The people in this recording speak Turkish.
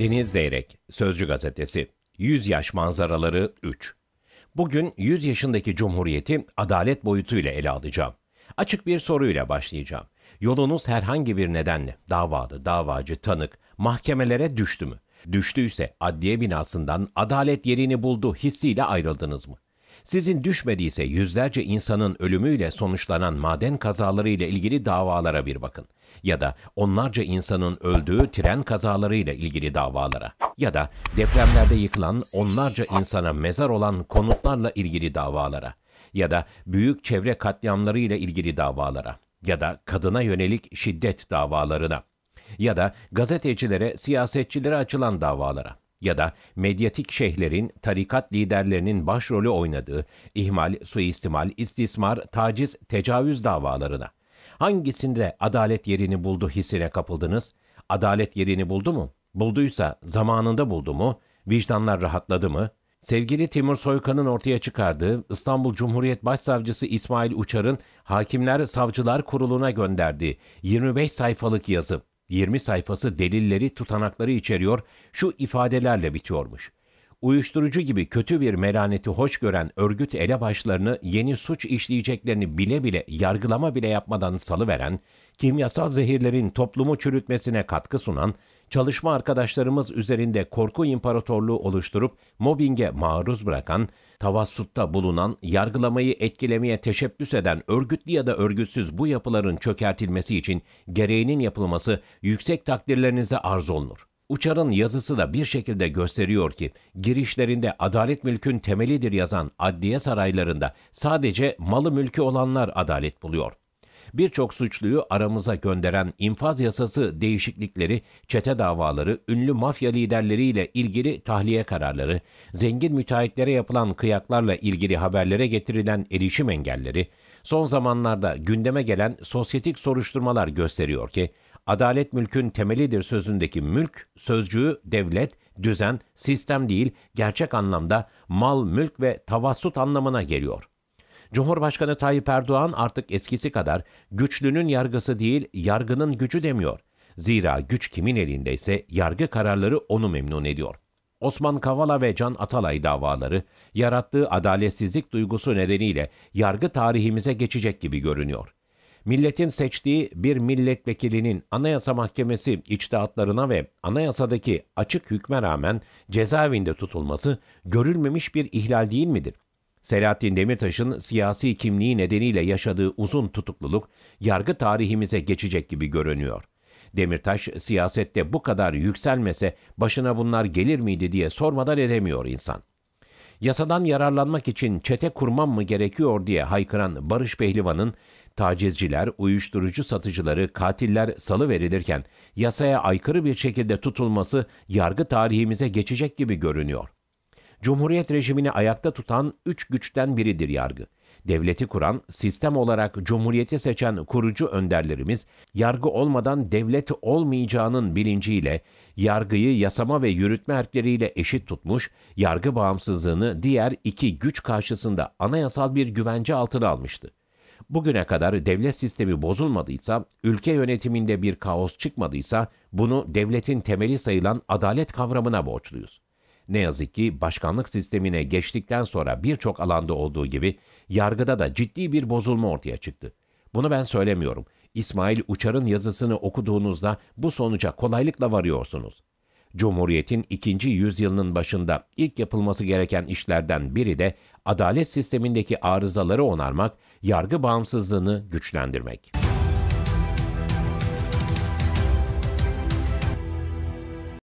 Deniz Zeyrek, Sözcü Gazetesi, 100 Yaş Manzaraları 3 Bugün 100 yaşındaki Cumhuriyeti adalet boyutuyla ele alacağım. Açık bir soruyla başlayacağım. Yolunuz herhangi bir nedenle davalı, davacı, tanık, mahkemelere düştü mü? Düştüyse adliye binasından adalet yerini buldu hissiyle ayrıldınız mı? Sizin düşmediyse yüzlerce insanın ölümüyle sonuçlanan maden kazaları ile ilgili davalara bir bakın. Ya da onlarca insanın öldüğü tren kazaları ile ilgili davalara. Ya da depremlerde yıkılan onlarca insana mezar olan konutlarla ilgili davalara. Ya da büyük çevre katliamları ile ilgili davalara. Ya da kadına yönelik şiddet davalarına. Ya da gazetecilere, siyasetçilere açılan davalara ya da medyatik şeyhlerin, tarikat liderlerinin başrolü oynadığı ihmal, suistimal, istismar, taciz, tecavüz davalarına. Hangisinde adalet yerini buldu hissine kapıldınız? Adalet yerini buldu mu? Bulduysa zamanında buldu mu? Vicdanlar rahatladı mı? Sevgili Timur Soykan'ın ortaya çıkardığı İstanbul Cumhuriyet Başsavcısı İsmail Uçar'ın Hakimler Savcılar Kurulu'na gönderdiği 25 sayfalık yazı 20 sayfası delilleri, tutanakları içeriyor, şu ifadelerle bitiyormuş uyuşturucu gibi kötü bir melaneti hoş gören örgüt elebaşlarını yeni suç işleyeceklerini bile bile yargılama bile yapmadan salıveren, kimyasal zehirlerin toplumu çürütmesine katkı sunan, çalışma arkadaşlarımız üzerinde korku imparatorluğu oluşturup mobbinge maruz bırakan, tavassutta bulunan, yargılamayı etkilemeye teşebbüs eden örgütlü ya da örgütsüz bu yapıların çökertilmesi için gereğinin yapılması yüksek takdirlerinize arz olunur. Uçar'ın yazısı da bir şekilde gösteriyor ki girişlerinde adalet mülkün temelidir yazan adliye saraylarında sadece malı mülkü olanlar adalet buluyor. Birçok suçluyu aramıza gönderen infaz yasası değişiklikleri, çete davaları, ünlü mafya liderleriyle ilgili tahliye kararları, zengin müteahhitlere yapılan kıyaklarla ilgili haberlere getirilen erişim engelleri, son zamanlarda gündeme gelen sosyetik soruşturmalar gösteriyor ki adalet mülkün temelidir sözündeki mülk, sözcüğü devlet, düzen, sistem değil, gerçek anlamda mal, mülk ve tavassut anlamına geliyor. Cumhurbaşkanı Tayyip Erdoğan artık eskisi kadar güçlünün yargısı değil, yargının gücü demiyor. Zira güç kimin elindeyse yargı kararları onu memnun ediyor. Osman Kavala ve Can Atalay davaları yarattığı adaletsizlik duygusu nedeniyle yargı tarihimize geçecek gibi görünüyor milletin seçtiği bir milletvekilinin Anayasa Mahkemesi içtihatlarına ve anayasadaki açık hükme rağmen cezaevinde tutulması görülmemiş bir ihlal değil midir? Selahattin Demirtaş'ın siyasi kimliği nedeniyle yaşadığı uzun tutukluluk yargı tarihimize geçecek gibi görünüyor. Demirtaş siyasette bu kadar yükselmese başına bunlar gelir miydi diye sormadan edemiyor insan. Yasadan yararlanmak için çete kurmam mı gerekiyor diye haykıran Barış Pehlivan'ın tacizciler, uyuşturucu satıcıları, katiller salı verilirken yasaya aykırı bir şekilde tutulması yargı tarihimize geçecek gibi görünüyor. Cumhuriyet rejimini ayakta tutan üç güçten biridir yargı. Devleti kuran, sistem olarak cumhuriyeti seçen kurucu önderlerimiz, yargı olmadan devlet olmayacağının bilinciyle, yargıyı yasama ve yürütme erkleriyle eşit tutmuş, yargı bağımsızlığını diğer iki güç karşısında anayasal bir güvence altına almıştı. Bugüne kadar devlet sistemi bozulmadıysa, ülke yönetiminde bir kaos çıkmadıysa bunu devletin temeli sayılan adalet kavramına borçluyuz. Ne yazık ki başkanlık sistemine geçtikten sonra birçok alanda olduğu gibi yargıda da ciddi bir bozulma ortaya çıktı. Bunu ben söylemiyorum. İsmail Uçar'ın yazısını okuduğunuzda bu sonuca kolaylıkla varıyorsunuz. Cumhuriyetin ikinci yüzyılının başında ilk yapılması gereken işlerden biri de adalet sistemindeki arızaları onarmak, yargı bağımsızlığını güçlendirmek.